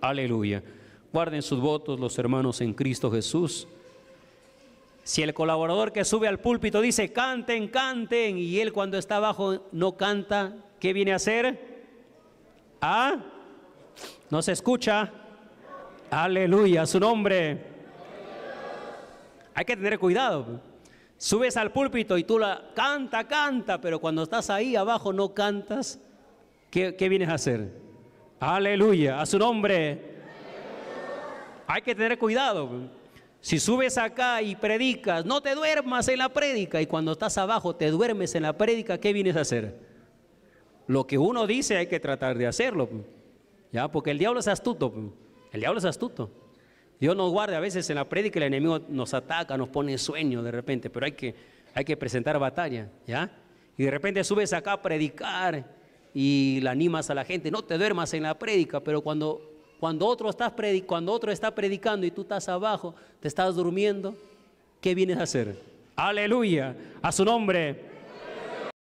Aleluya. Guarden sus votos los hermanos en Cristo Jesús. Si el colaborador que sube al púlpito dice, canten, canten, y él cuando está abajo no canta, ¿qué viene a hacer? ¿Ah? ¿No se escucha? Aleluya, su nombre. Hay que tener cuidado. Subes al púlpito y tú la canta, canta, pero cuando estás ahí abajo no cantas, ¿qué, qué vienes a hacer? Aleluya, a su nombre. Hay que tener cuidado. Si subes acá y predicas, no te duermas en la prédica y cuando estás abajo te duermes en la prédica, ¿qué vienes a hacer? Lo que uno dice hay que tratar de hacerlo. ¿Ya? Porque el diablo es astuto. El diablo es astuto. Dios nos guarde a veces en la prédica el enemigo nos ataca, nos pone sueño de repente, pero hay que, hay que presentar batalla, ¿ya? Y de repente subes acá a predicar y le animas a la gente, no te duermas en la prédica, pero cuando, cuando, otro estás cuando otro está predicando y tú estás abajo, te estás durmiendo, ¿qué vienes a hacer? Aleluya, a su nombre.